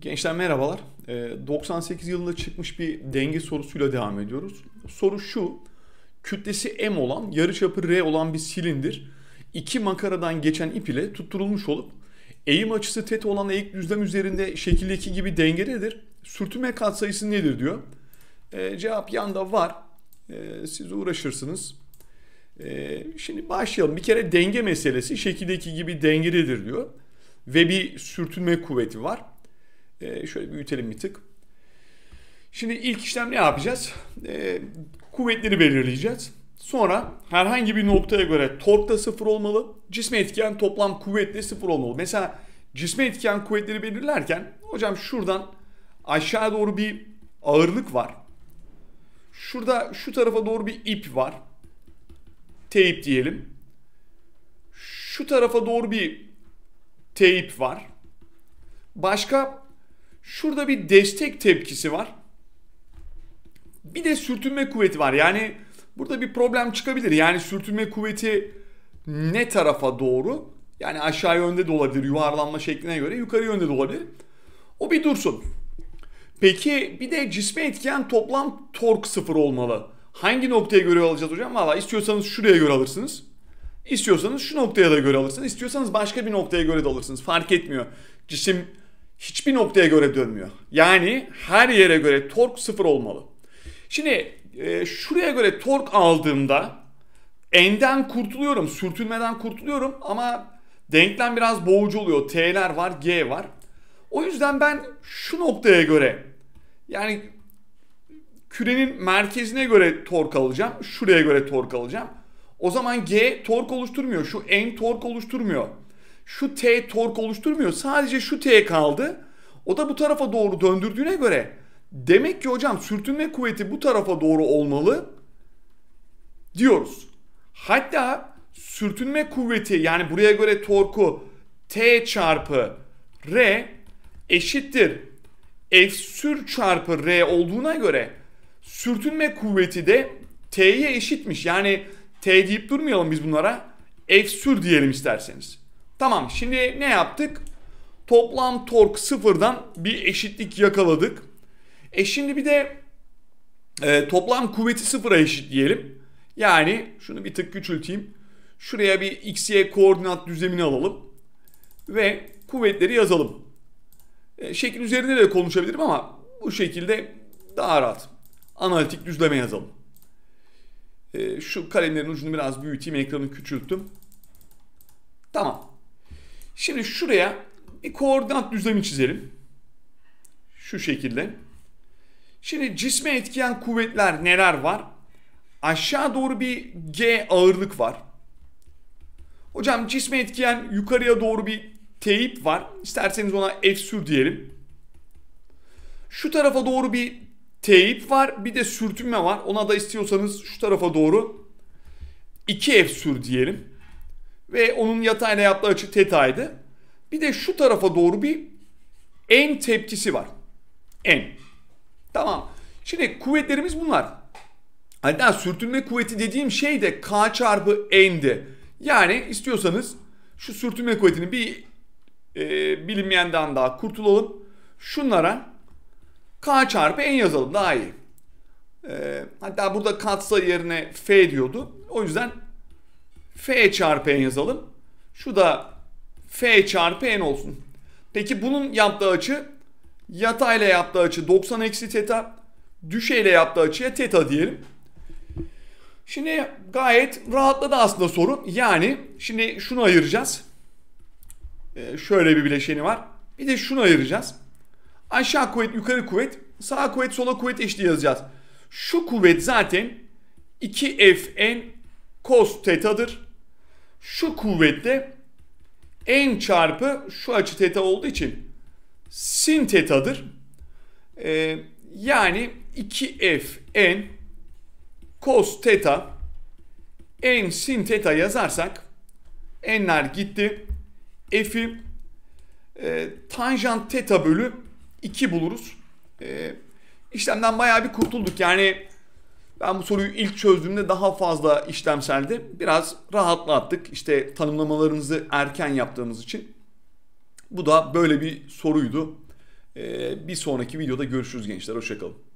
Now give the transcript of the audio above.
Gençler merhabalar. 98 ee, yılında çıkmış bir denge sorusuyla devam ediyoruz. Soru şu. Kütlesi M olan, yarıçapı R olan bir silindir iki makaradan geçen ip ile tutturulmuş olup eğim açısı teta olan eğik düzlem üzerinde şekildeki gibi dengededir. Sürtünme katsayısı nedir diyor. E, cevap yanda var. E, siz uğraşırsınız. E, şimdi başlayalım. Bir kere denge meselesi şekildeki gibi dengededir diyor. Ve bir sürtünme kuvveti var. E, şöyle büyütelim bir tık. Şimdi ilk işlem ne yapacağız? E, kuvvetleri belirleyeceğiz. Sonra herhangi bir noktaya göre tork da sıfır olmalı. Cisme etkiyen toplam kuvvet de sıfır olmalı. Mesela cisme etkiyen kuvvetleri belirlerken hocam şuradan aşağı doğru bir ağırlık var. Şurada şu tarafa doğru bir ip var. Teyip diyelim. Şu tarafa doğru bir teyip var. Başka Şurada bir destek tepkisi var. Bir de sürtünme kuvveti var. Yani burada bir problem çıkabilir. Yani sürtünme kuvveti ne tarafa doğru? Yani aşağı yönde de olabilir yuvarlanma şekline göre yukarı yönde de olabilir. O bir dursun. Peki bir de cisme etkiyen toplam tork sıfır olmalı. Hangi noktaya göre alacağız hocam? Valla istiyorsanız şuraya göre alırsınız. İstiyorsanız şu noktaya da göre alırsınız. İstiyorsanız başka bir noktaya göre de alırsınız. Fark etmiyor. Cisim hiçbir noktaya göre dönmüyor. Yani her yere göre tork sıfır olmalı. Şimdi e, şuraya göre tork aldığımda enden kurtuluyorum, sürtünmeden kurtuluyorum ama denklem biraz boğucu oluyor. T'ler var, G var. O yüzden ben şu noktaya göre yani kürenin merkezine göre tork alacağım. Şuraya göre tork alacağım. O zaman G tork oluşturmuyor. Şu en tork oluşturmuyor şu T tork oluşturmuyor. Sadece şu T kaldı. O da bu tarafa doğru döndürdüğüne göre demek ki hocam sürtünme kuvveti bu tarafa doğru olmalı diyoruz. Hatta sürtünme kuvveti yani buraya göre torku T çarpı R eşittir F sür çarpı R olduğuna göre sürtünme kuvveti de T'ye eşitmiş. Yani T deyip durmayalım biz bunlara. F sür diyelim isterseniz. Tamam şimdi ne yaptık? Toplam tork sıfırdan bir eşitlik yakaladık. E şimdi bir de e, toplam kuvveti sıfıra eşitleyelim. Yani şunu bir tık küçülteyim. Şuraya bir x, y koordinat düzlemini alalım. Ve kuvvetleri yazalım. E, şekil üzerinde de konuşabilirim ama bu şekilde daha rahat. Analitik düzleme yazalım. E, şu kalemlerin ucunu biraz büyüteyim. Ekranı küçülttüm. Tamam. Şimdi şuraya bir koordinat düzlemi çizelim. Şu şekilde. Şimdi cisme etkiyen kuvvetler neler var? Aşağı doğru bir G ağırlık var. Hocam cisme etkiyen yukarıya doğru bir teyip var. İsterseniz ona F sür diyelim. Şu tarafa doğru bir teyip var. Bir de sürtünme var. Ona da istiyorsanız şu tarafa doğru 2F sür diyelim ve onun yatayla yaptığı açı tetaydı. Bir de şu tarafa doğru bir en tepkisi var. En. Tamam. Şimdi kuvvetlerimiz bunlar. Hatta sürtünme kuvveti dediğim şey de K çarpı N'di. Yani istiyorsanız şu sürtünme kuvvetini bir e, bilinmeyenden daha kurtulalım. Şunlara K çarpı N yazalım daha iyi. E, hatta burada katsayı yerine F diyordu. O yüzden F çarpı n yazalım. Şu da F çarpı n olsun. Peki bunun yaptığı açı yatayla yaptığı açı 90 eksi teta. Düşeyle yaptığı açıya teta diyelim. Şimdi gayet rahatladı aslında soru. Yani şimdi şunu ayıracağız. Ee, şöyle bir bileşeni var. Bir de şunu ayıracağız. Aşağı kuvvet, yukarı kuvvet, sağ kuvvet, sola kuvvet eşliği yazacağız. Şu kuvvet zaten 2fn cos teta'dır. Şu kuvvette en çarpı şu açı teta olduğu için sin tetadır. Ee, yani 2f n cos teta n sin teta yazarsak n'ler gitti. F'i e, tanjant teta bölü 2 buluruz. E, işlemden bayağı bir kurtulduk. Yani ben bu soruyu ilk çözdüğümde daha fazla işlemseldi. Biraz rahatlattık. İşte tanımlamalarımızı erken yaptığımız için. Bu da böyle bir soruydu. Ee, bir sonraki videoda görüşürüz gençler. Hoşçakalın.